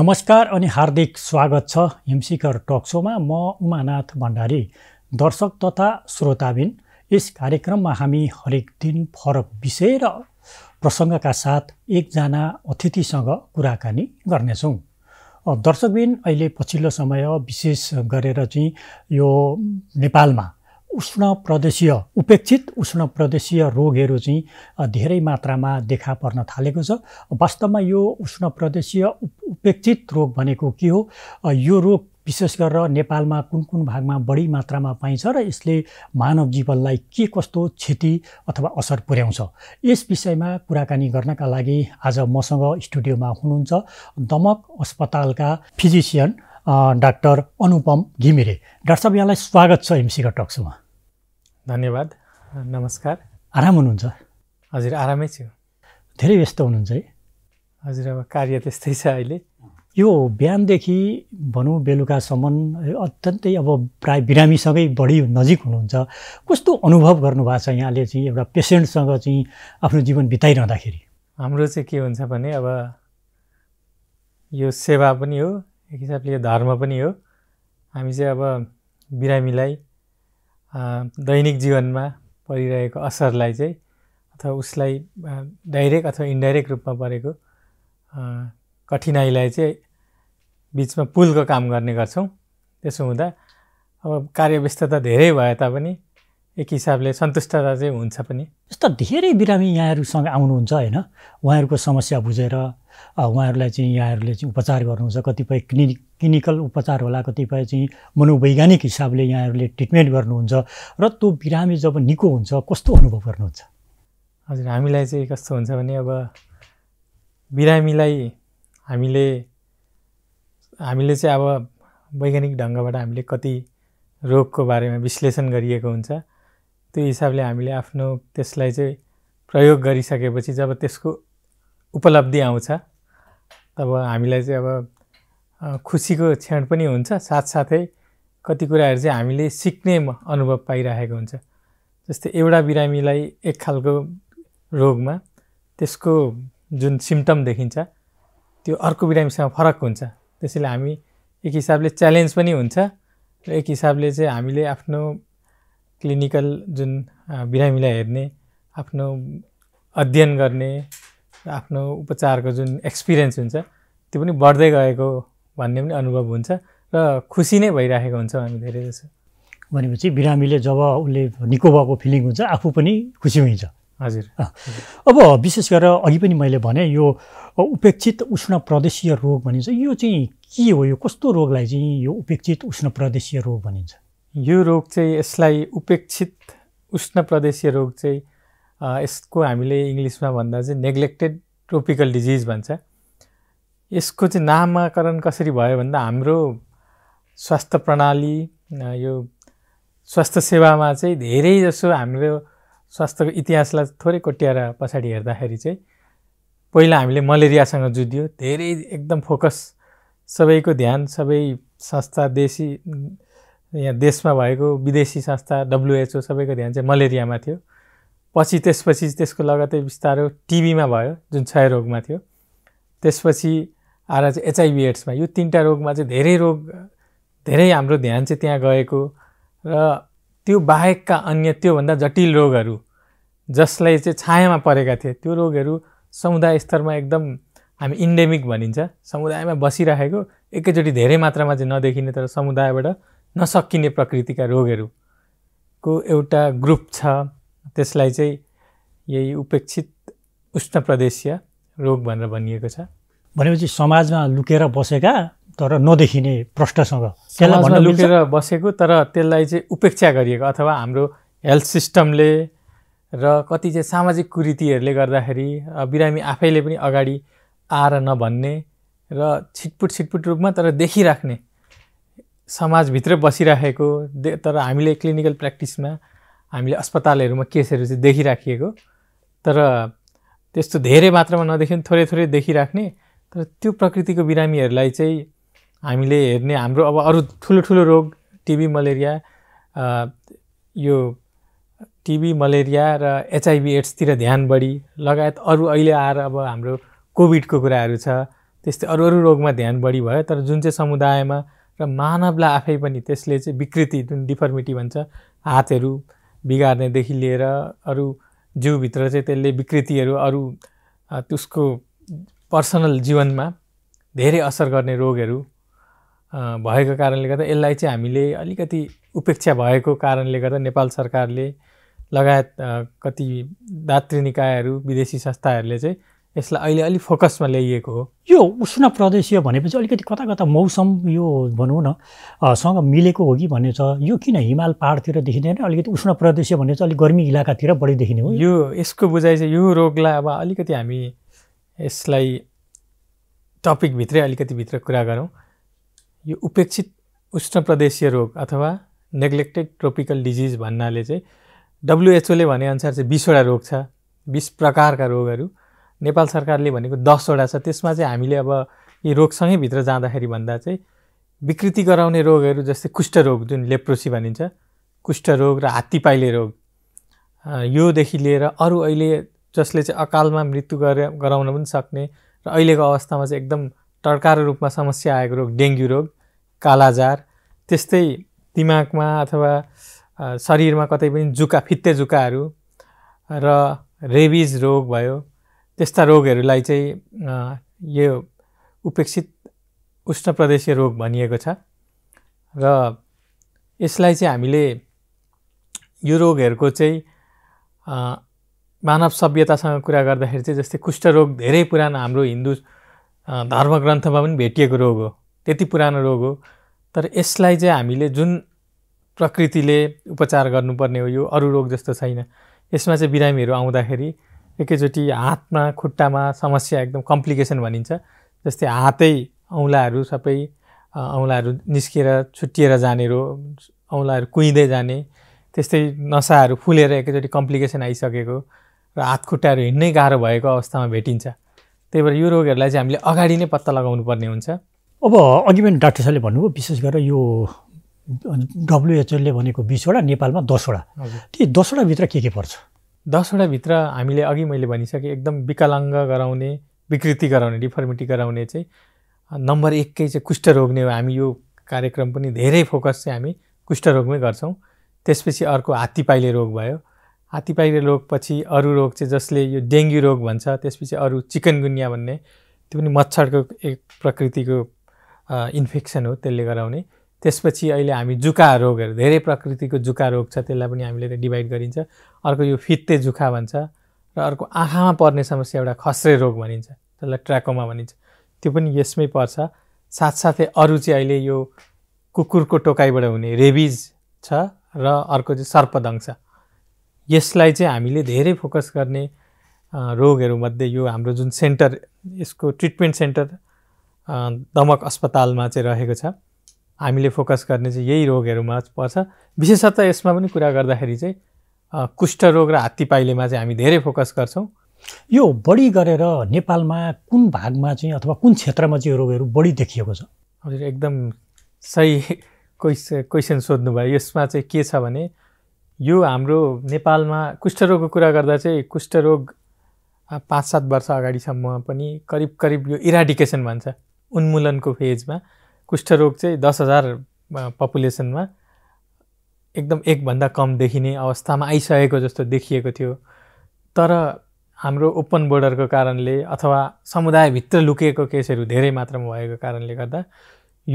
नमस्कार अनि हार्दिक स्वागत छ हिमशिखर टक सोमा म उमानाथ भण्डारी दर्शक तथा श्रोताबिन यस कार्यक्रममा हामी हरेक दिन फरक विषय र प्रसङ्गका साथ एकजना अतिथिसँग कुराकानी गर्नेछौँ दर्शकबिन अहिले पछिल्लो समय विशेष गरेर चाहिँ यो नेपालमा उष्ण प्रदेशीय उपेक्षित उष्ण प्रदेशीय रोगहरू चाहिँ धेरै मात्रामा देखा पर्न थालेको छ वास्तवमा यो उष्ण प्रदेशीय उपेक्षित रोग भनेको के हो यो रोग विशेष गरेर नेपालमा कुन कुन भागमा बढी मात्रामा पाइन्छ र यसले मानव जीवनलाई के कस्तो क्षति अथवा असर पुर्याउँछ यस विषयमा कुराकानी गर्नका लागि आज मसँग स्टुडियोमा हुनुहुन्छ दमक अस्पतालका physician doctor Anupam Ghimire doctor साहब यहाँलाई स्वागत छ एमसीका टक्समा धन्यवाद नमस्कार आराम हुनुहुन्छ हजुर आरामै छु धेरै व्यस्त हुनुहुन्छ है हजुर अब कार्य त्यस्तै छ अहिले यो बिहानदेखि भनौँ बेलुकासम्म अत्यन्तै अब प्राय बिरामीसँगै बढी नजिक हुनुहुन्छ कस्तो अनुभव गर्नुभएको छ यहाँले चाहिँ एउटा पेसेन्टसँग चाहिँ आफ्नो जीवन बिताइरहँदाखेरि हाम्रो चाहिँ के हुन्छ भने अब यो सेवा पनि हो एक हिसाबले यो धर्म पनि हो हामी चाहिँ अब बिरामीलाई दैनिक जीवनमा परिरहेको असरलाई चाहिँ अथवा उसलाई डाइरेक्ट अथवा इन्डाइरेक्ट रूपमा परेको कठिनाइलाई चाहिँ बिचमा पुलको काम गर्ने गर्छौँ त्यसो हुँदा अब कार्यव्यस्तता धेरै भए तापनि एक हिसाबले सन्तुष्टता चाहिँ हुन्छ पनि जस्तो धेरै बिरामी यहाँहरूसँग आउनुहुन्छ होइन उहाँहरूको समस्या बुझेर उहाँहरूलाई चाहिँ यहाँहरूले चाहिँ उपचार गर्नुहुन्छ कतिपय क्लिनिक क्लिनिकल उपचार होला कतिपय चाहिँ मनोवैज्ञानिक हिसाबले यहाँहरूले ट्रिटमेन्ट गर्नुहुन्छ र त्यो बिरामी जब निको हुन्छ कस्तो अनुभव गर्नुहुन्छ हजुर हामीलाई चाहिँ कस्तो हुन्छ भने अब बिरामीलाई हामीले हामीले चाहिँ अब वैज्ञानिक ढङ्गबाट हामीले कति रोगको बारेमा विश्लेषण गरिएको हुन्छ त्यो हिसाबले हामीले आफ्नो त्यसलाई चाहिँ प्रयोग गरिसकेपछि जब त्यसको उपलब्धि आउँछ तब हामीलाई चाहिँ अब खुसीको क्षण पनि हुन्छ साथसाथै कति कुराहरू चाहिँ हामीले सिक्ने अनुभव पाइरहेको हुन्छ जस्तै एउटा बिरामीलाई एक खालको रोगमा त्यसको जुन सिम्टम देखिन्छ त्यो अर्को बिरामीसँग फरक हुन्छ त्यसैले हामी एक हिसाबले च्यालेन्ज पनि हुन्छ र एक हिसाबले चाहिँ हामीले आफ्नो क्लिनिकल जुन बिरामीलाई हेर्ने आफ्नो अध्ययन गर्ने आफ्नो उपचारको जुन एक्सपिरियन्स हुन्छ त्यो पनि बढ्दै गएको भन्ने पनि अनुभव हुन्छ र खुसी नै भइराखेको हुन्छ हामी धेरै जसो भनेपछि बिरामीले जब उसले निको भएको फिलिङ हुन्छ आफू पनि खुसी हुन्छ हजुर अब विशेष गरेर अघि पनि मैले भने यो उपेक्षित उष्ण प्रदेशीय रोग भनिन्छ यो चाहिँ के हो यो कस्तो रोगलाई चाहिँ यो उपेक्षित उष्ण प्रदेशीय रोग भनिन्छ यो रोग चाहिँ यसलाई उपेक्षित उष्ण प्रदेशीय रोग चाहिँ यसको हामीले इङ्ग्लिसमा भन्दा चाहिँ नेग्लेक्टेड ट्रोपिकल डिजिज भन्छ यसको चाहिँ नामाकरण कसरी भयो भन्दा हाम्रो स्वास्थ्य प्रणाली यो स्वास्थ्य सेवामा चाहिँ धेरै जसो हाम्रो स्वास्थ्यको इतिहासलाई थोरै कोट्याएर पछाडि हेर्दाखेरि चाहिँ पहिला हामीले मलेरियासँग जुध्यो धेरै एकदम फोकस सबैको ध्यान सबै संस्था देशी यहाँ देशमा भएको विदेशी संस्था डब्लुएचओ सबैको ध्यान चाहिँ मलेरियामा थियो पछि त्यसपछि त्यसको लगतै बिस्तारो टिबीमा भयो जुन क्षयरोगमा थियो त्यसपछि आएर चाहिँ एचआइभी एड्समा यो तिनवटा रोगमा चाहिँ धेरै रोग धेरै हाम्रो ध्यान चाहिँ त्यहाँ गएको र त्यो बाहेकका अन्य त्योभन्दा जटिल रोगहरू जसलाई चाहिँ छायामा परेका थिए त्यो रोगहरू समुदाय स्तरमा एकदम हामी इन्डेमिक भनिन्छ समुदायमा बसिराखेको एकैचोटि धेरै मात्रामा चाहिँ नदेखिने तर समुदायबाट नसकिने प्रकृतिका रोगहरूको एउटा ग्रुप छ त्यसलाई चाहिँ यही उपेक्षित उष्ण प्रदेशीय रोग भनेर भनिएको छ भनेपछि समाजमा लुकेर बसेका तर नदेखिने प्रष्टसँग त्यसलाई लुकेर बसेको तर त्यसलाई चाहिँ उपेक्षा गरिएको अथवा हाम्रो हेल्थ सिस्टमले र कति चाहिँ सामाजिक कुरीतिहरूले गर्दाखेरि बिरामी आफैले पनि अगाडि आएर नभन्ने र छिटपुट छिटपुट रूपमा तर देखिराख्ने समाजभित्रै बसिराखेको तर हामीले क्लिनिकल प्र्याक्टिसमा हामीले अस्पतालहरूमा केसहरू चाहिँ देखिराखिएको तर त्यस्तो धेरै मात्रामा नदेखि थोरै थोरै देखिराख्ने तर त्यो प्रकृतिको बिरामीहरूलाई चाहिँ हामीले हेर्ने हाम्रो अब अरू ठुलो ठुलो रोग टिबी मलेरिया यो टिबी मलेरिया र एचआइभी एड्सतिर ध्यान बढी लगायत अरू अहिले आएर अब हाम्रो कोभिडको कुराहरू छ त्यस्तै अरू अरू रोगमा ध्यान बढी भयो तर जुन चाहिँ समुदायमा र मानवलाई आफै पनि त्यसले चाहिँ विकृति जुन डिफर्मिटी भन्छ हातहरू बिगार्नेदेखि लिएर अरू जिउभित्र चाहिँ त्यसले विकृतिहरू अरू त्यसको पर्सनल जीवनमा धेरै असर गर्ने रोगहरू भएको कारणले गर्दा यसलाई चाहिँ हामीले अलिकति उपेक्षा भएको कारणले गर्दा नेपाल सरकारले लगायत कति दात्री निकायहरू विदेशी संस्थाहरूले चाहिँ यसलाई अहिले अलिक फोकसमा ल्याइएको हो यो उष्ण प्रदेशीय भनेपछि अलिकति कता कता मौसम यो भनौँ न सँग मिलेको हो कि भन्ने छ यो किन हिमाल पाहाडतिर देखिँदैन अलिकति उष्ण प्रदेशीय भन्ने चाहिँ अलिक गर्मी इलाकातिर बढी देखिने हो यो यसको बुझाइ चाहिँ यो रोगलाई अब अलिकति हामी यसलाई टपिकभित्रै अलिकति भित्र कुरा गरौँ यो उपेक्षित उष्ण प्रदेशीय रोग अथवा नेग्लेक्टेड ट्रोपिकल डिजिज भन्नाले चाहिँ डब्लुएचओले भनेअनुसार चाहिँ बिसवटा रोग छ बिस प्रकारका रोगहरू नेपाल सरकारले भनेको दसवटा छ त्यसमा चाहिँ हामीले अब यी रोगसँगै भित्र जाँदाखेरि भन्दा चाहिँ विकृति गराउने रोगहरू जस्तै कुष्ठरोग जुन लेप्रोसी भनिन्छ कुष्ठरोग र हात्तीपाइले रोग योदेखि लिएर अरू अहिले जसले चाहिँ अकालमा मृत्यु गरे गराउन पनि सक्ने र अहिलेको अवस्थामा चाहिँ एकदम टडकारो रूपमा समस्या आएको रोग डेङ्गु रोग कालाजार त्यस्तै दिमागमा अथवा शरीरमा कतै पनि जुका फित्ते जुकाहरू र रेबिज रोग भयो त्यस्ता रोगहरूलाई चाहिँ यो उपेक्षित उष्ण प्रदेशीय रोग भनिएको छ र यसलाई चाहिँ हामीले यो रोगहरूको चाहिँ मानव सभ्यतासँग कुरा गर्दाखेरि चाहिँ जस्तै कुष्ठरोग धेरै पुरानो हाम्रो हिन्दू धर्मग्रन्थमा पनि भेटिएको रोग हो त्यति पुरानो रोग हो तर यसलाई चाहिँ हामीले जुन प्रकृतिले उपचार गर्नुपर्ने हो यो अरू रोग जस्तो छैन यसमा चाहिँ बिरामीहरू आउँदाखेरि एकैचोटि हातमा खुट्टामा समस्या एकदम कम्प्लिकेसन भनिन्छ जस्तै हातै औँलाहरू सबै औँलाहरू निस्किएर छुट्टिएर जाने रो औँलाहरू कुहिँदै जाने त्यस्तै नसाहरू फुलेर एकैचोटि कम्प्लिकेसन आइसकेको र हात खुट्टाहरू हिँड्नै गाह्रो भएको अवस्थामा भेटिन्छ त्यही भएर यो रोगहरूलाई चाहिँ हामीले अगाडि नै पत्ता लगाउनु पर्ने हुन्छ अब अघि पनि डाक्टर साहबले भन्नुभयो विशेष गरेर यो डब्लुएचओले भनेको बिसवटा नेपालमा दसवटा ती दसवटाभित्र के के पर्छ दसवटाभित्र हामीले अघि मैले भनिसकेँ एकदम विकलाङ्ग गराउने विकृति गराउने डिफर्मिटी गराउने चाहिँ नम्बर एकै चाहिँ कुष्ठरोग नै हो हामी यो कार्यक्रम पनि धेरै फोकस चाहिँ हामी कुष्ठरोगमै गर्छौँ त्यसपछि अर्को हात्तीपाइले रोग भयो हात्तीपाइले पछि अरू रोग चाहिँ जसले यो डेङ्गु रोग भन्छ त्यसपछि अरू चिकनगुनिया भन्ने त्यो पनि मच्छरको एक प्रकृतिको इन्फेक्सन हो त्यसले गराउने त्यसपछि अहिले हामी जुका रोगहरू धेरै प्रकृतिको जुका रोग छ त्यसलाई पनि हामीले त डिभाइड गरिन्छ अर्को यो फित्ते जुखा भन्छ र अर्को आँखामा पर्ने समस्या एउटा खस्रे रोग भनिन्छ त्यसलाई ट्र्याकोमा भनिन्छ त्यो पनि यसमै पर्छ साथसाथै अरू चाहिँ अहिले यो कुकुरको टोकाइबाट हुने रेबिज छ र अर्को चाहिँ सर्पदंश यसलाई चाहिँ हामीले धेरै फोकस गर्ने रोगहरूमध्ये यो हाम्रो जुन सेन्टर यसको ट्रिटमेन्ट सेन्टर दमक अस्पतालमा चाहिँ रहेको छ हामीले फोकस गर्ने चाहिँ यही रोगहरूमा पर्छ विशेषतः यसमा पनि कुरा गर्दाखेरि चाहिँ कुष्ठरोग र हात्ती पाइलेमा चाहिँ हामी धेरै फोकस गर्छौँ यो बढी गरेर नेपालमा कुन भागमा चाहिँ अथवा कुन क्षेत्रमा चाहिँ यो रोगहरू बढी देखिएको छ हजुर एकदम सही क्वेस क्वेसन सोध्नुभयो यसमा चाहिँ के छ भने यो हाम्रो नेपालमा कुष्ठरोगको कुरा गर्दा चाहिँ कुष्ठरोग पाँच सात वर्ष अगाडिसम्म पनि करिब करिब यो इराडिकेसन भन्छ उन्मूलनको फेजमा कुष्ठरोग चाहिँ दस हजार पपुलेसनमा एकदम एकभन्दा कम देखिने अवस्थामा आइसकेको जस्तो देखिएको थियो तर हाम्रो ओपन बोर्डरको कारणले अथवा समुदायभित्र लुकेको केसहरू धेरै मात्रामा भएको कारणले गर्दा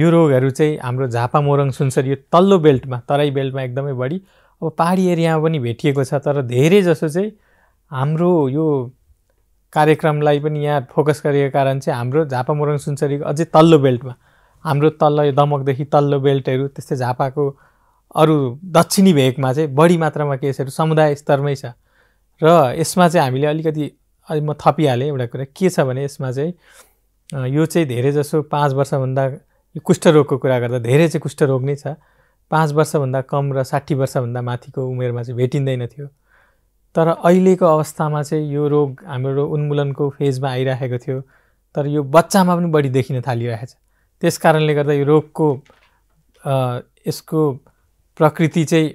यो रोगहरू चाहिँ हाम्रो झापा मोरङ सुनसरी यो तल्लो बेल्टमा तराई बेल्टमा एकदमै बढी अब पाहाडी एरियामा पनि भेटिएको छ तर धेरै जसो चाहिँ हाम्रो यो कार्यक्रमलाई पनि यहाँ फोकस गरेको कारण चाहिँ हाम्रो झापा मोरङ सुनसरीको अझै तल्लो बेल्टमा हाम्रो तल्लो दमकदेखि तल्लो बेल्टहरू त्यस्तै झापाको अरू दक्षिणी भेगमा चाहिँ बढी मात्रामा केसहरू समुदाय स्तरमै छ र यसमा चाहिँ हामीले अलिकति म थपिहालेँ एउटा कुरा के छ भने यसमा चाहिँ यो चाहिँ धेरै धेरैजसो पाँच वर्षभन्दा यो कुष्ठरोगको कुरा गर्दा धेरै चाहिँ कुष्ठरोग नै छ पाँच वर्षभन्दा कम र साठी वर्षभन्दा माथिको उमेरमा चाहिँ भेटिँदैन थियो तर अहिलेको अवस्थामा चाहिँ यो रोग हाम्रो उन्मूलनको फेजमा आइराखेको थियो तर यो बच्चामा पनि बढी देखिन थालिरहेछ त्यस कारणले गर्दा यो रोगको यसको प्रकृति चाहिँ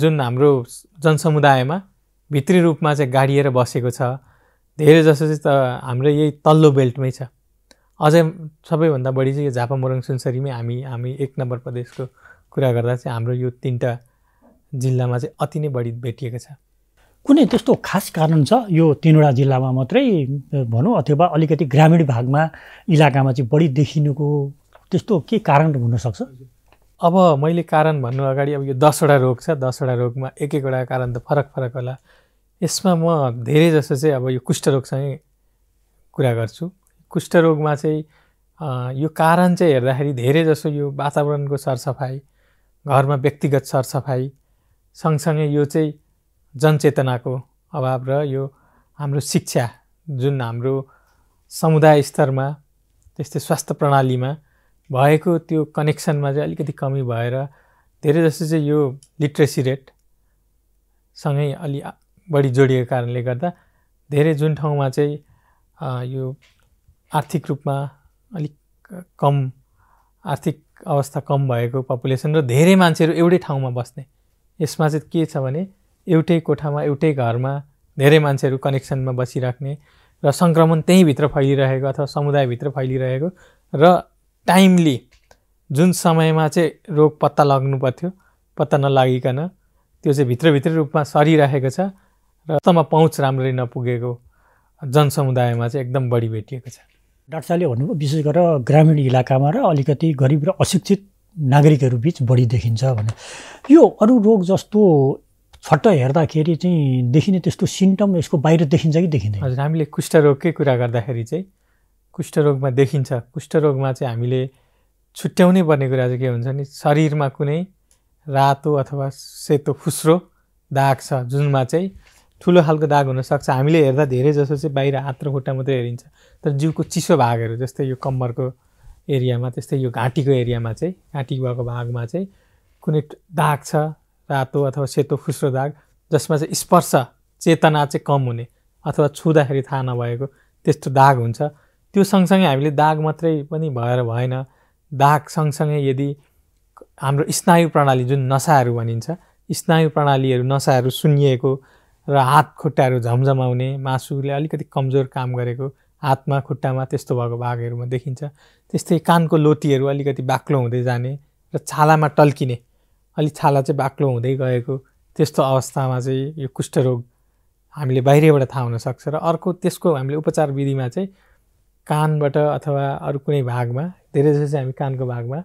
जुन हाम्रो जनसमुदायमा भित्री रूपमा चाहिँ गाडिएर बसेको छ धेरै जसो चाहिँ त हाम्रो यही तल्लो बेल्टमै छ अझै सबैभन्दा बढी चाहिँ यो झापा मोरङ सुनसरीमै हामी हामी एक नम्बर प्रदेशको कुरा गर्दा चाहिँ हाम्रो यो तिनवटा जिल्लामा चाहिँ अति नै बढी भेटिएको छ कुनै त्यस्तो खास कारण छ यो तिनवटा जिल्लामा मात्रै भनौँ अथवा अलिकति ग्रामीण भागमा इलाकामा चाहिँ बढी देखिनुको त्यस्तो के कारण हुनसक्छ अब मैले कारण भन्नु अगाडि अब यो दसवटा रोग छ दसवटा रोगमा एक एकवटा कारण त फरक फरक होला यसमा म धेरै जसो चाहिँ अब यो कुष्ठरोगसँगै कुरा गर्छु कुष्ठरोगमा चाहिँ यो कारण चाहिँ हेर्दाखेरि धेरै जसो यो वातावरणको सरसफाइ घरमा व्यक्तिगत सरसफाइ सँगसँगै यो चाहिँ जनचेतनाको अभाव र यो हाम्रो शिक्षा जुन हाम्रो समुदाय स्तरमा त्यस्तै स्वास्थ्य प्रणालीमा भएको त्यो कनेक्सनमा चाहिँ अलिकति कमी भएर धेरै जसो चाहिँ यो लिट्रेसी रेटसँगै अलि बढी जोडिएको कारणले गर्दा धेरै जुन ठाउँमा चाहिँ यो आर्थिक रूपमा अलिक कम आर्थिक अवस्था कम भएको पपुलेसन र धेरै मान्छेहरू एउटै ठाउँमा बस्ने यसमा चाहिँ के छ भने एउटै कोठामा एउटै घरमा धेरै मान्छेहरू कनेक्सनमा बसिराख्ने र सङ्क्रमण त्यहीँभित्र फैलिरहेको अथवा समुदायभित्र फैलिरहेको र टाइमली जुन समयमा चाहिँ रोग पत्ता लाग्नु पर्थ्यो पत्ता नलागिकन त्यो चाहिँ भित्रभित्रै रूपमा सरिरहेको छ र तमा पहुँच राम्ररी नपुगेको जनसमुदायमा चाहिँ एकदम बढी भेटिएको छ डाक्टर साहबले भन्नुभयो विशेष गरेर ग्रामीण इलाकामा र अलिकति गरिब र अशिक्षित नागरिकहरू बिच बढी देखिन्छ भने यो अरू रोग जस्तो फट्ट हेर्दाखेरि चाहिँ देखिने त्यस्तो सिम्टम यसको बाहिर देखिन्छ कि देखिँदैन हजुर हामीले कुष्ठरोगकै कुरा गर्दाखेरि चाहिँ कुष्ठरोगमा देखिन्छ कुष्ठरोगमा चाहिँ हामीले छुट्याउनै पर्ने कुरा चाहिँ के हुन्छ भने शरीरमा कुनै रातो अथवा सेतो खुस्रो दाग छ जुनमा चाहिँ ठुलो खालको दाग हुनसक्छ हामीले हेर्दा धेरै जसो चाहिँ बाहिर हात र खुट्टा मात्रै हेरिन्छ तर जिउको चिसो भागहरू जस्तै यो कम्मरको एरियामा त्यस्तै यो घाँटीको एरियामा चाहिँ घाँटी भएको भागमा चाहिँ कुनै दाग छ रातो अथवा सेतो खुस्रो दाग जसमा चाहिँ स्पर्श चेतना चाहिँ कम हुने अथवा छुँदाखेरि थाहा नभएको त्यस्तो दाग हुन्छ त्यो सँगसँगै हामीले दाग मात्रै पनि भएर भएन दाग सँगसँगै यदि हाम्रो स्नायु प्रणाली जुन नसाहरू भनिन्छ स्नायु प्रणालीहरू नसाहरू सुन्निएको र हात खुट्टाहरू झमझमाउने मासुले अलिकति कमजोर काम गरेको हातमा खुट्टामा त्यस्तो भएको भागहरूमा देखिन्छ त्यस्तै कानको लोटीहरू अलिकति बाक्लो हुँदै जाने र छालामा टल्किने अलिक छाला चाहिँ बाक्लो हुँदै गएको त्यस्तो अवस्थामा चाहिँ यो कुष्ठरोग हामीले बाहिरबाट थाहा हुनसक्छ र अर्को त्यसको हामीले उपचार विधिमा चाहिँ कानबाट अथवा अरू कुनै भागमा धेरै जसो चाहिँ हामी कानको भागमा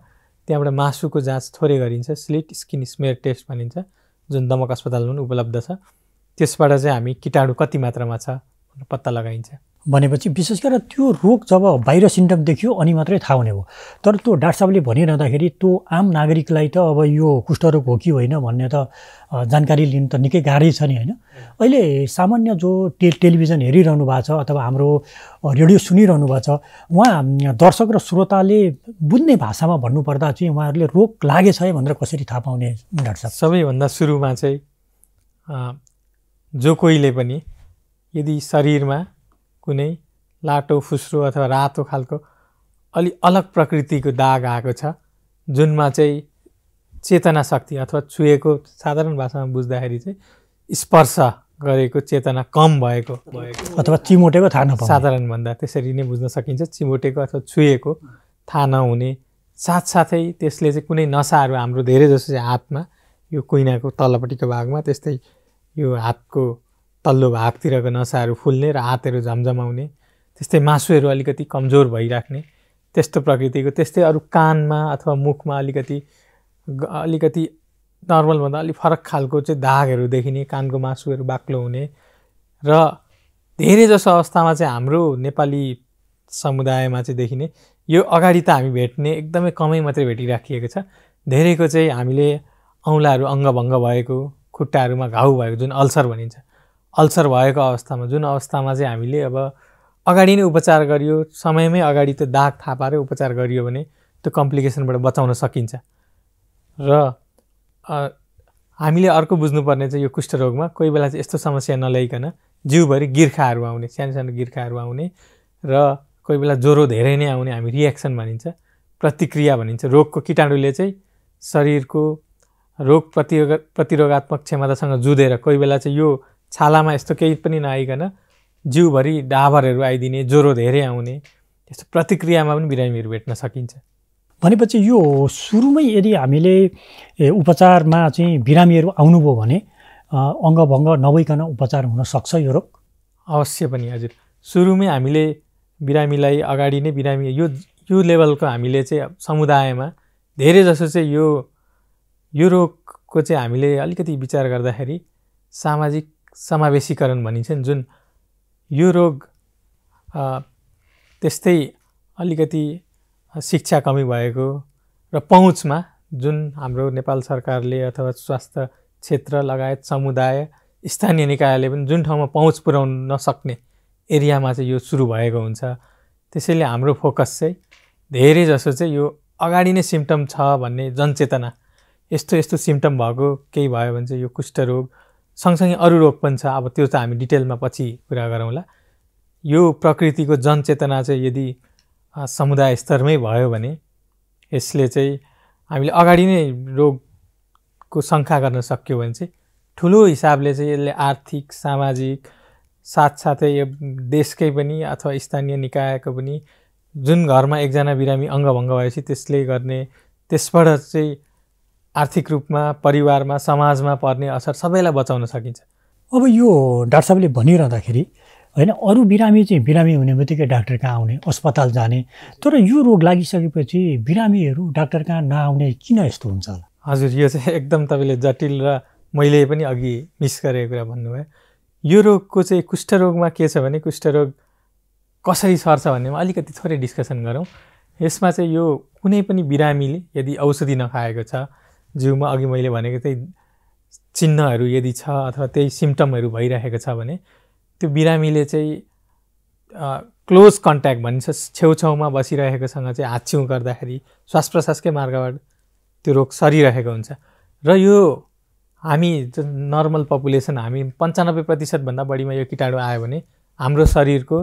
त्यहाँबाट मासुको जाँच थोरै गरिन्छ स्लिट स्किन स्मेयर टेस्ट भनिन्छ जुन दमक अस्पतालमा पनि उपलब्ध छ त्यसबाट चाहिँ हामी किटाणु कति मात्रामा छ पत्ता लगाइन्छ भनेपछि विशेष गरेर त्यो रोग जब बाहिर सिम्टम देखियो अनि मात्रै थाहा हुने हो तर त्यो डाक्टर साहबले भनिरहँदाखेरि त्यो आम नागरिकलाई त अब यो कुष्ठरोग हो कि होइन भन्ने त जानकारी लिनु त निकै गाह्रै छ नि होइन अहिले सामान्य जो टे टेलिभिजन हेरिरहनु भएको छ अथवा हाम्रो रेडियो सुनिरहनु भएको छ उहाँ दर्शक र श्रोताले बुझ्ने भाषामा भन्नुपर्दा चाहिँ उहाँहरूले रोग लागेछ है भनेर कसरी थाहा पाउने डाक्टर साहब सबैभन्दा सुरुमा चाहिँ जो कोहीले पनि यदि शरीरमा कुनै लाटो फुस्रो अथवा रातो खालको अलि अलग प्रकृतिको दाग आएको छ जुनमा चाहिँ चेतना शक्ति अथवा छुएको साधारण भाषामा बुझ्दाखेरि चाहिँ स्पर्श गरेको चेतना कम भएको अथवा चिमोटेको थाहा साधारण साधारणभन्दा त्यसरी नै बुझ्न सकिन्छ चिमोटेको अथवा छुएको थाहा नहुने साथसाथै त्यसले चाहिँ कुनै नसाहरू हाम्रो धेरै जसो चाहिँ हातमा यो कुइनाको तलपट्टिको भागमा त्यस्तै यो हातको तल्लो भागतिरको नसाहरू फुल्ने र हातहरू झमझमाउने त्यस्तै मासुहरू अलिकति कमजोर भइराख्ने त्यस्तो प्रकृतिको त्यस्तै अरू कानमा अथवा मुखमा अलिकति अलिकति नर्मलभन्दा अलिक फरक खालको चाहिँ दागहरू देखिने कानको मासुहरू बाक्लो हुने र धेरैजसो अवस्थामा चाहिँ हाम्रो नेपाली समुदायमा चाहिँ देखिने यो अगाडि त हामी भेट्ने एकदमै कमै मात्रै भेटिराखिएको छ धेरैको चाहिँ हामीले औँलाहरू अङ्गभङ्ग भएको खुट्टाहरूमा घाउ भएको जुन अल्सर भनिन्छ अल्सर भएको अवस्थामा जुन अवस्थामा चाहिँ हामीले अब अगाडि नै उपचार गरियो समयमै अगाडि त्यो दाग थाहा पाएर उपचार गरियो भने त्यो कम्प्लिकेसनबाट बचाउन सकिन्छ र हामीले अर्को बुझ्नुपर्ने चाहिँ यो कुष्ठरोगमा कोही बेला चाहिँ यस्तो समस्या नल्याइकन जिउभरि गिर्खाहरू आउने सानो सानो गिर्खाहरू आउने र कोही बेला ज्वरो धेरै नै आउने हामी रियाक्सन भनिन्छ प्रतिक्रिया भनिन्छ रोगको किटाणुले चाहिँ शरीरको रोग प्रतिरो प्रतिरोगात्मक क्षमतासँग जुधेर कोही बेला चाहिँ यो छालामा यस्तो केही पनि नआइकन जिउभरि डाबरहरू आइदिने ज्वरो धेरै आउने यस्तो प्रतिक्रियामा पनि बिरामीहरू भेट्न सकिन्छ भनेपछि यो सुरुमै यदि हामीले उपचारमा चाहिँ बिरामीहरू आउनुभयो भने अङ्गभङ्ग नभइकन उपचार हुनसक्छ यो रोग अवश्य पनि हजुर सुरुमै हामीले बिरामीलाई अगाडि नै बिरामी यो यो लेभलको हामीले चाहिँ समुदायमा धेरै जसो चाहिँ यो यो रोगको चाहिँ हामीले अलिकति विचार गर्दाखेरि सामाजिक समावेशीकरण भनिन्छ नि जुन यो रोग त्यस्तै अलिकति शिक्षा कमी भएको र पहुँचमा जुन हाम्रो नेपाल सरकारले अथवा स्वास्थ्य क्षेत्र लगायत समुदाय स्थानीय निकायले पनि जुन ठाउँमा पहुँच पुर्याउन नसक्ने एरियामा चाहिँ यो सुरु भएको हुन्छ त्यसैले हाम्रो फोकस चाहिँ धेरै जसो चाहिँ यो अगाडि नै सिम्टम छ भन्ने जनचेतना यस्तो यस्तो सिम्टम भएको केही भयो भने चाहिँ यो कुष्ठरोग सँगसँगै अरू रोग पनि छ अब त्यो त हामी डिटेलमा पछि कुरा गरौँला यो प्रकृतिको जनचेतना चाहिँ यदि समुदाय स्तरमै भयो भने यसले चाहिँ हामीले अगाडि नै रोगको शङ्का गर्न सक्यो भने चाहिँ ठुलो हिसाबले चाहिँ यसले आर्थिक सामाजिक साथसाथै यो देशकै पनि अथवा स्थानीय निकायको पनि जुन घरमा एकजना बिरामी अङ्गभङ्ग भएपछि त्यसले गर्ने त्यसबाट चाहिँ आर्थिक रूपमा परिवारमा समाजमा पर्ने असर सबैलाई बचाउन सकिन्छ अब यो डाक्टर साहबले भनिरहँदाखेरि होइन अरू बिरामी चाहिँ बिरामी हुने बित्तिकै डाक्टर कहाँ आउने अस्पताल जाने तर यो रोग लागिसकेपछि बिरामीहरू डाक्टर कहाँ नआउने किन यस्तो हुन्छ होला हजुर यो चाहिँ एकदम तपाईँले जटिल र मैले पनि अघि मिस गरेको कुरा भन्नुभयो यो रोगको चाहिँ कुष्ठरोगमा के छ भने कुष्ठरोग कसरी सर्छ भन्नेमा अलिकति थोरै डिस्कसन गरौँ यसमा चाहिँ यो कुनै पनि बिरामीले यदि औषधि नखाएको छ जिउमा अघि मैले भनेको त्यही चिन्हहरू यदि छ अथवा त्यही सिम्टमहरू भइरहेको छ भने त्यो बिरामीले चाहिँ क्लोज कन्ट्याक्ट भनिन्छ छेउछाउमा बसिरहेकोसँग चाहिँ हातछिउ गर्दाखेरि श्वास प्रश्वासकै मार्गबाट त्यो रोग सरिरहेको हुन्छ र यो हामी जुन नर्मल पपुलेसन हामी पन्चानब्बे प्रतिशतभन्दा बढीमा यो किटाणु आयो भने हाम्रो शरीरको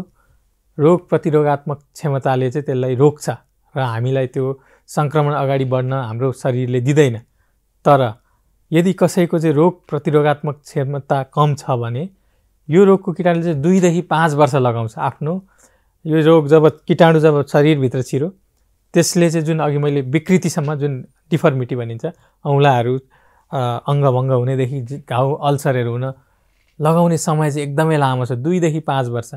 रोग प्रतिरोगात्मक क्षमताले चाहिँ त्यसलाई रोक्छ र हामीलाई त्यो सङ्क्रमण अगाडि बढ्न हाम्रो शरीरले दिँदैन तर यदि कसैको चाहिँ रोग प्रतिरोगात्मक क्षमता कम छ भने यो रोगको किटाणुले चाहिँ दुईदेखि पाँच वर्ष लगाउँछ आफ्नो यो रोग जब किटाणु जब शरीरभित्र छिरो त्यसले चाहिँ जुन अघि मैले विकृतिसम्म जुन डिफर्मिटी भनिन्छ औँलाहरू अङ्गभङ्ग हुनेदेखि घाउ अल्सरहरू हुन लगाउने समय चाहिँ एकदमै लामो छ दुईदेखि पाँच वर्ष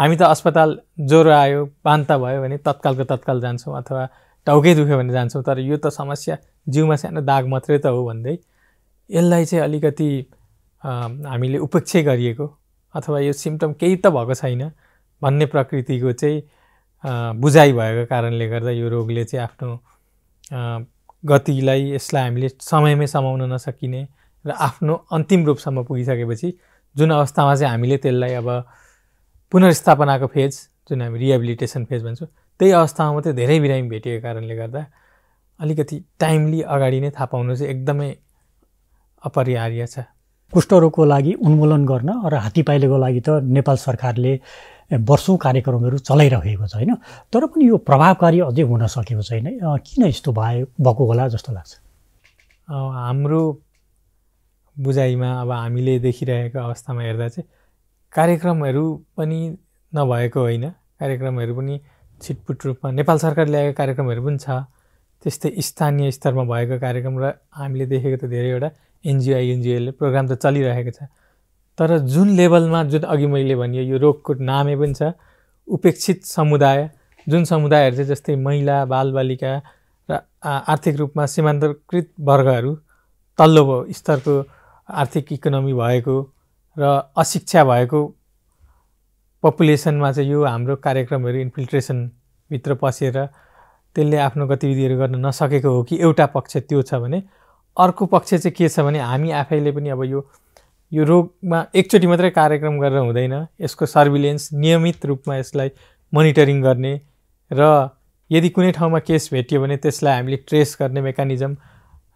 हामी त अस्पताल ज्वरो आयो बान्ता भयो भने तत्कालको तत्काल जान्छौँ अथवा टाउकै दुख्यो भने जान्छौँ तर यो त समस्या जिउमा सानो दाग मात्रै त हो भन्दै यसलाई चाहिँ अलिकति हामीले उपेक्षा गरिएको अथवा यो सिम्टम केही त भएको छैन भन्ने प्रकृतिको चाहिँ बुझाइ भएको कारणले गर्दा यो रोगले चाहिँ आफ्नो गतिलाई यसलाई हामीले समयमै समाउन नसकिने र आफ्नो अन्तिम रूपसम्म पुगिसकेपछि जुन अवस्थामा चाहिँ हामीले त्यसलाई अब पुनर्स्थापनाको फेज जुन हामी रिहेबिलिटेसन फेज भन्छौँ त्यही अवस्थामा मात्रै धेरै बिरामी भेटिएको कारणले गर्दा अलिकति टाइमली अगाडि नै थाहा पाउनु चाहिँ एकदमै अपरिहार्य छ कुष्ठरोगको लागि उन्मूलन गर्न र हात्तीपाइलेको लागि त नेपाल सरकारले वर्षौँ कार्यक्रमहरू चलाइरहेको छ होइन तर पनि यो प्रभावकारी अझै हुन सकेको छैन किन यस्तो भए भएको होला जस्तो लाग्छ हाम्रो बुझाइमा अब हामीले देखिरहेको अवस्थामा हेर्दा चाहिँ कार्यक्रमहरू पनि नभएको होइन कार्यक्रमहरू पनि छिटपुट रूपमा नेपाल सरकारले ल्याएको कार्यक्रमहरू पनि छ त्यस्तै स्थानीय स्तरमा भएको कार्यक्रम र हामीले देखेको त धेरैवटा एनजिओ एनजिओले प्रोग्राम त चलिरहेको छ तर जुन लेभलमा जुन अघि मैले भनियो यो रोगको नामै पनि छ उपेक्षित समुदाय जुन समुदायहरू चाहिँ जस्तै महिला बालबालिका र आर्थिक रूपमा सीमान्तकृत वर्गहरू तल्लो स्तरको आर्थिक इकोनोमी भएको र अशिक्षा भएको पपुलेसनमा चाहिँ यो हाम्रो कार्यक्रमहरू इन्फिल्ट्रेसनभित्र पसेर त्यसले आफ्नो गतिविधिहरू गर्न नसकेको हो कि एउटा पक्ष त्यो छ भने अर्को पक्ष चाहिँ के छ भने हामी आफैले पनि अब यो यो रोगमा एकचोटि मात्रै कार्यक्रम गरेर हुँदैन यसको सर्भिलेन्स नियमित रूपमा यसलाई मोनिटरिङ गर्ने र यदि कुनै ठाउँमा केस भेटियो भने त्यसलाई हामीले ट्रेस गर्ने मेकानिजम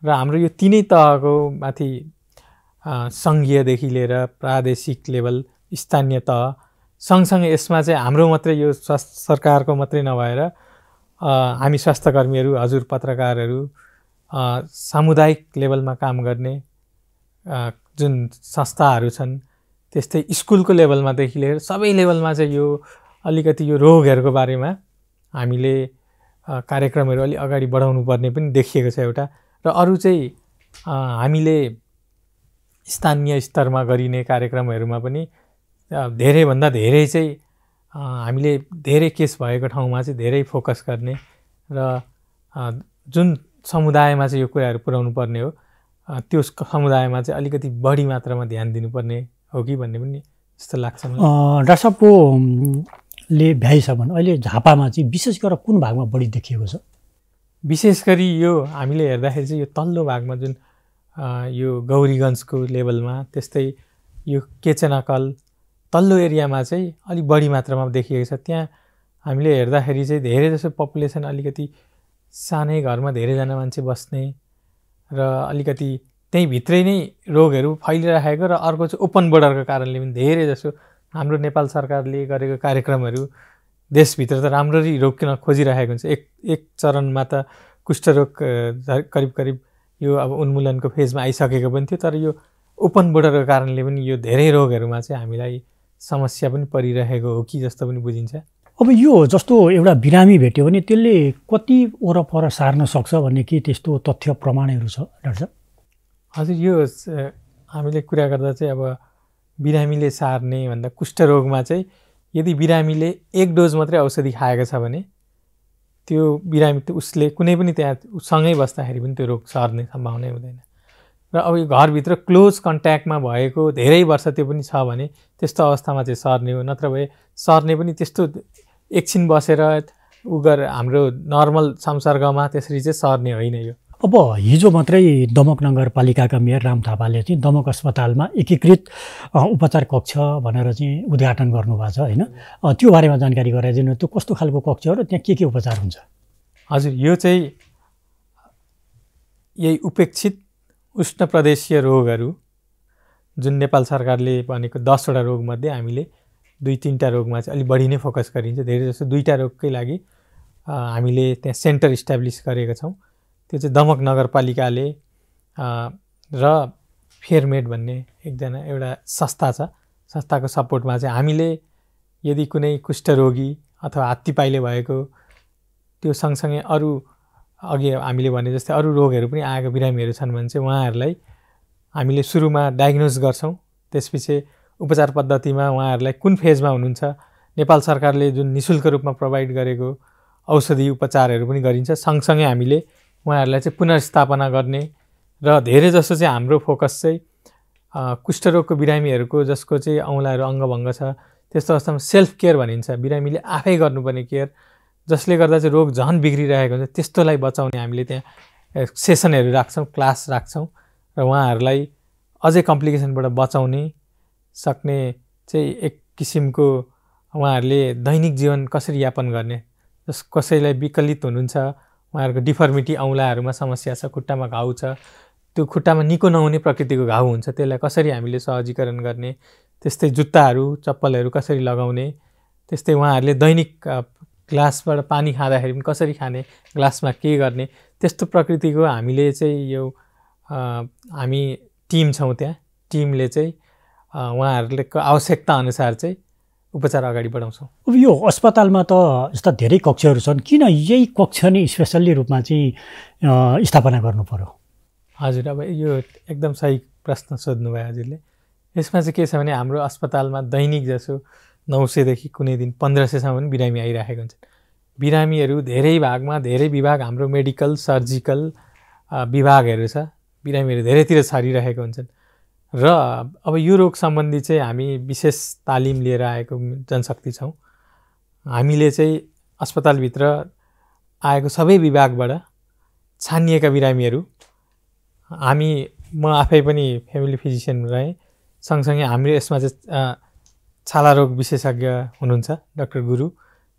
र हाम्रो यो तिनै तहको माथि सङ्घीयदेखि लिएर प्रादेशिक लेभल स्थानीय तह सँगसँगै यसमा चाहिँ हाम्रो मात्रै यो स्वास्थ्य सरकारको मात्रै नभएर हामी स्वास्थ्यकर्मीहरू हजुर पत्रकारहरू सामुदायिक लेभलमा काम गर्ने जुन संस्थाहरू छन् त्यस्तै स्कुलको लेभलमादेखि लिएर सबै लेभलमा चाहिँ यो अलिकति यो रोगहरूको बारेमा हामीले कार्यक्रमहरू अलिक अगाडि बढाउनु पर्ने पनि देखिएको छ एउटा र अरू चाहिँ हामीले स्थानीय स्तरमा गरिने कार्यक्रमहरूमा पनि धेरैभन्दा धेरै चाहिँ हामीले धेरै केस भएको ठाउँमा चाहिँ धेरै फोकस गर्ने र जुन समुदायमा चाहिँ यो कुराहरू पुर्याउनु पर्ने हो त्यो समुदायमा चाहिँ अलिकति बढी मात्रामा ध्यान दिनुपर्ने हो कि भन्ने पनि जस्तो लाग्छ डाक्टर साहबकोले भ्याइसम्म अहिले झापामा चाहिँ विशेष गरेर कुन भागमा बढी देखिएको छ विशेष गरी यो हामीले हेर्दाखेरि चाहिँ यो तल्लो भागमा जुन यो गौरीगञ्जको लेभलमा त्यस्तै यो केचनाकल तल्लो एरियामा चाहिँ अलिक बढी मात्रामा देखिएको छ त्यहाँ हामीले हेर्दाखेरि चाहिँ धेरै जसो पपुलेसन अलिकति सानै घरमा धेरैजना मान्छे बस्ने र अलिकति त्यहीँभित्रै नै रोगहरू फैलिराखेको र अर्को चाहिँ ओपन बोर्डरको कारणले पनि धेरै जसो हाम्रो नेपाल सरकारले गरेको कार्यक्रमहरू देशभित्र त राम्ररी रोकिन खोजिरहेको हुन्छ एक एक चरणमा त कुष्ठरोग करिब करिब यो अब उन्मूलनको फेजमा आइसकेको पनि थियो तर यो ओपन बोर्डरको कारणले पनि यो धेरै रोगहरूमा चाहिँ हामीलाई समस्या पनि परिरहेको हो कि जस्तो पनि बुझिन्छ अब यो जस्तो एउटा बिरामी भेट्यो भने त्यसले कति वरपर सार्न सक्छ भन्ने के त्यस्तो तथ्य प्रमाणहरू छ डाक्टर साहब हजुर यो हामीले कुरा गर्दा चाहिँ अब बिरामीले सार्ने भन्दा कुष्ठरोगमा चाहिँ यदि बिरामीले एक डोज मात्रै औषधि खाएको छ भने त्यो बिरामी उसले कुनै पनि त्यहाँ सँगै बस्दाखेरि पनि त्यो रोग सर्ने सम्भावना हुँदैन र अब यो घरभित्र क्लोज कन्ट्याक्टमा भएको धेरै वर्ष त्यो पनि छ भने त्यस्तो अवस्थामा चाहिँ सर्ने हो नत्र भए सर्ने पनि त्यस्तो एकछिन बसेर उ गरेर हाम्रो नर्मल संसर्गमा त्यसरी चाहिँ सर्ने होइन यो अब हिजो मात्रै दमक नगरपालिकाका मेयर राम थापाले चाहिँ दमक अस्पतालमा एकीकृत उपचार कक्ष भनेर चाहिँ उद्घाटन गर्नुभएको छ होइन त्यो बारेमा जानकारी गराइदिनु त्यो कस्तो खालको कक्ष हो र त्यहाँ के के उपचार हुन्छ हजुर यो चाहिँ यही उपेक्षित उष्ण प्रदेशीय रोगहरू जुन नेपाल सरकारले भनेको दसवटा रोगमध्ये हामीले दुई तिनवटा रोगमा चाहिँ अलिक बढी नै फोकस गरिन्छ धेरै जस्तो दुईवटा रोगकै लागि हामीले त्यहाँ सेन्टर इस्टाब्लिस गरेका छौँ त्यो चाहिँ दमक नगरपालिकाले र फेयरमेड भन्ने एकजना एउटा संस्था छ संस्थाको सपोर्टमा चाहिँ हामीले यदि कुनै कुष्ठरोगी अथवा हात्तीपाइले भएको त्यो सँगसँगै अरू अघि हामीले भने जस्तै अरू रोगहरू पनि आएको बिरामीहरू छन् भने चाहिँ उहाँहरूलाई हामीले सुरुमा डायग्नोज गर्छौँ त्यसपछि उपचार पद्धतिमा उहाँहरूलाई कुन फेजमा हुनुहुन्छ नेपाल सरकारले जुन नि शुल्क रूपमा प्रोभाइड गरेको औषधि उपचारहरू पनि गरिन्छ सँगसँगै हामीले उहाँहरूलाई चाहिँ पुनर्स्थापना गर्ने र धेरै जसो चाहिँ हाम्रो फोकस चाहिँ कुष्ठरोगको बिरामीहरूको जसको चाहिँ औँलाहरू अङ्गभङ्ग छ त्यस्तो अवस्थामा सेल्फ केयर भनिन्छ बिरामीले आफै गर्नुपर्ने केयर जसले गर्दा चाहिँ रोग झन् बिग्रिरहेको हुन्छ त्यस्तोलाई बचाउने हामीले त्यहाँ सेसनहरू राख्छौँ क्लास राख्छौँ र उहाँहरूलाई अझै कम्प्लिकेसनबाट बचाउने सक्ने चाहिँ एक किसिमको उहाँहरूले दैनिक जीवन कसरी यापन गर्ने जस कसैलाई विकलित हुनुहुन्छ उहाँहरूको डिफर्मिटी औँलाहरूमा समस्या छ खुट्टामा घाउ छ त्यो खुट्टामा निको नहुने प्रकृतिको घाउ हुन्छ त्यसलाई कसरी हामीले सहजीकरण गर्ने त्यस्तै जुत्ताहरू चप्पलहरू कसरी लगाउने त्यस्तै उहाँहरूले दैनिक ग्लासबाट पानी खाँदाखेरि पनि कसरी खाने ग्लासमा के गर्ने त्यस्तो प्रकृतिको हामीले चाहिँ यो हामी टिम छौँ त्यहाँ टिमले चाहिँ उहाँहरूले आवश्यकता अनुसार चाहिँ उपचार अगाडि बढाउँछौँ अब यो अस्पतालमा त यस्ता धेरै कक्षहरू छन् किन यही कक्ष नै स्पेसल्ली रूपमा चाहिँ स्थापना गर्नु पर्यो हजुर अब यो एकदम सही प्रश्न सोध्नुभयो हजुरले यसमा चाहिँ के छ भने हाम्रो अस्पतालमा दैनिक जसो नौ सयदेखि कुनै दिन पन्ध्र सयसम्म पनि बिरामी आइराखेको हुन्छन् बिरामीहरू धेरै भागमा धेरै विभाग हाम्रो मेडिकल सर्जिकल विभागहरू छ बिरामीहरू धेरैतिर छरिरहेको हुन्छन् र अब यो रोग सम्बन्धी चाहिँ हामी विशेष तालिम लिएर आएको जनशक्ति छौँ हामीले चाहिँ अस्पतालभित्र आएको सबै विभागबाट छानिएका बिरामीहरू हामी म आफै पनि फेमिली फिजिसियन रहेँ सँगसँगै हाम्रो यसमा चाहिँ छाला रोग विशेषज्ञ हुनुहुन्छ डक्टर गुरु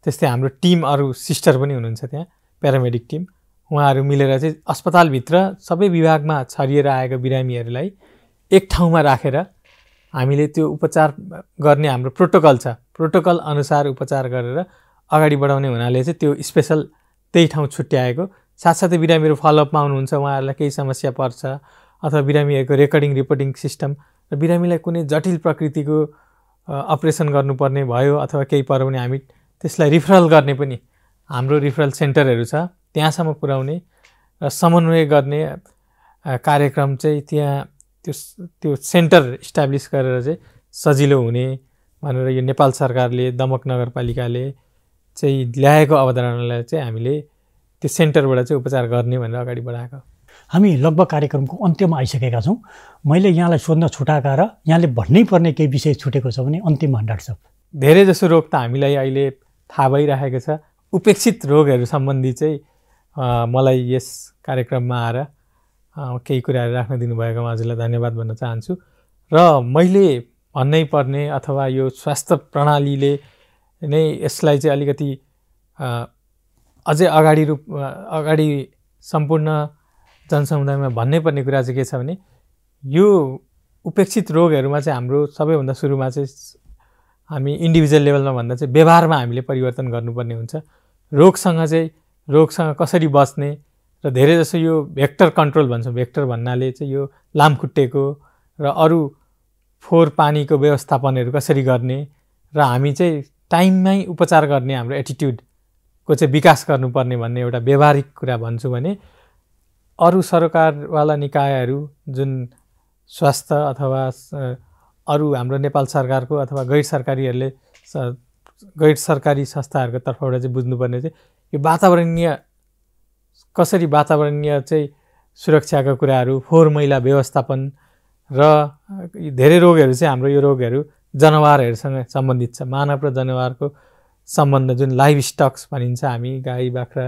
त्यस्तै हाम्रो टिम अरू सिस्टर पनि हुनुहुन्छ त्यहाँ प्यारामेडिक टिम उहाँहरू मिलेर चाहिँ अस्पतालभित्र सबै विभागमा छरिएर आएका बिरामीहरूलाई एक ठाउँमा राखेर हामीले त्यो उपचार गर्ने हाम्रो प्रोटोकल छ प्रोटोकल अनुसार उपचार गरेर अगाडि बढाउने हुनाले चाहिँ त्यो स्पेसल त्यही ठाउँ छुट्याएको साथसाथै बिरामीहरू फलोअपमा आउनुहुन्छ उहाँहरूलाई केही समस्या पर्छ अथवा बिरामीहरूको रेकर्डिङ रिपोर्टिङ सिस्टम र बिरामीलाई कुनै जटिल प्रकृतिको अपरेसन गर्नुपर्ने भयो अथवा केही पऱ्यो भने हामी त्यसलाई रिफरल गर्ने पनि हाम्रो रिफरल सेन्टरहरू छ त्यहाँसम्म पुर्याउने र समन्वय गर्ने कार्यक्रम चाहिँ त्यहाँ त्यो त्यो सेन्टर इस्टाब्लिस गरेर चाहिँ सजिलो हुने भनेर यो नेपाल सरकारले दमक नगरपालिकाले चाहिँ ल्याएको अवधारणालाई चाहिँ हामीले त्यो सेन्टरबाट चाहिँ उपचार गर्ने भनेर अगाडि बढाएको हामी लगभग कार्यक्रमको अन्त्यमा आइसकेका छौँ मैले यहाँलाई सोध्न र यहाँले भन्नै पर्ने केही विषय छुटेको छ भने अन्तिम भण्डार छ धेरै जसो रोग त हामीलाई अहिले थाहा भइराखेको छ उपेक्षित रोगहरू सम्बन्धी चाहिँ मलाई यस कार्यक्रममा आएर केही कुराहरू राख्न दिनुभएकोमा हजुरलाई धन्यवाद भन्न चाहन्छु र मैले भन्नै पर्ने अथवा यो स्वास्थ्य प्रणालीले नै यसलाई चाहिँ अलिकति अझै अगाडि रूप अगाडि सम्पूर्ण जनसमुदायमा भन्नै पर्ने कुरा चाहिँ के छ भने यो उपेक्षित रोगहरूमा चाहिँ हाम्रो सबैभन्दा सुरुमा चाहिँ हामी इन्डिभिजुअल लेभलमा भन्दा चाहिँ व्यवहारमा हामीले परिवर्तन गर्नुपर्ने हुन्छ रोगसँग चाहिँ रोगसँग कसरी बस्ने र धेरै जसो यो भेक्टर कन्ट्रोल भन्छौँ भेक्टर भन्नाले चाहिँ यो लामखुट्टेको र अरू फोहोर पानीको व्यवस्थापनहरू कसरी गर्ने र हामी चाहिँ टाइममै उपचार गर्ने हाम्रो एटिट्युडको चाहिँ विकास गर्नुपर्ने भन्ने एउटा व्यवहारिक कुरा भन्छु भने अरू सरकारवाला निकायहरू जुन स्वास्थ्य अथवा अरू हाम्रो नेपाल सरकारको अथवा गैर सरकारीहरूले गैर सरकारी संस्थाहरूको तर्फबाट चाहिँ बुझ्नुपर्ने चाहिँ यो वातावरणीय कसरी वातावरणीय चाहिँ सुरक्षाको कुराहरू फोहोर मैला व्यवस्थापन र धेरै रोगहरू चाहिँ हाम्रो यो रोगहरू जनावरहरूसँग सम्बन्धित छ मानव र जनावरको सम्बन्ध जुन लाइभ स्टक्स भनिन्छ हामी गाई बाख्रा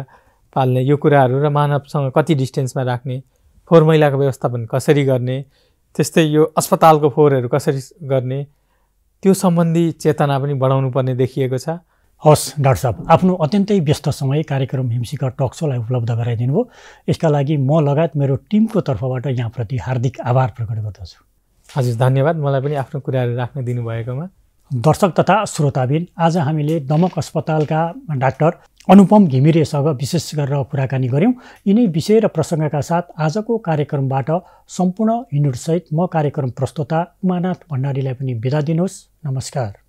पाल्ने यो कुराहरू र मानवसँग कति डिस्टेन्समा राख्ने फोहोर मैलाको व्यवस्थापन कसरी गर्ने त्यस्तै यो अस्पतालको फोहोरहरू कसरी गर्ने त्यो सम्बन्धी चेतना पनि बढाउनु पर्ने देखिएको छ हस् डाक्टर साहब आफ्नो अत्यन्तै व्यस्त समय कार्यक्रम हिमसिखर टक्सोलाई उपलब्ध गराइदिनु भयो यसका लागि म लगायत मेरो टिमको तर्फबाट यहाँप्रति हार्दिक आभार प्रकट गर्दछु हजुर धन्यवाद मलाई पनि आफ्नो कुराहरू राख्न दिनुभएकोमा दर्शक तथा श्रोताबिन आज हामीले दमक अस्पतालका डाक्टर अनुपम घिमिरेसँग विशेष गरेर कुराकानी गऱ्यौँ यिनै विषय र प्रसङ्गका साथ आजको कार्यक्रमबाट सम्पूर्ण हिन्दूसहित म कार्यक्रम प्रस्तोता उमानाथ भण्डारीलाई पनि बिदा दिनुहोस् नमस्कार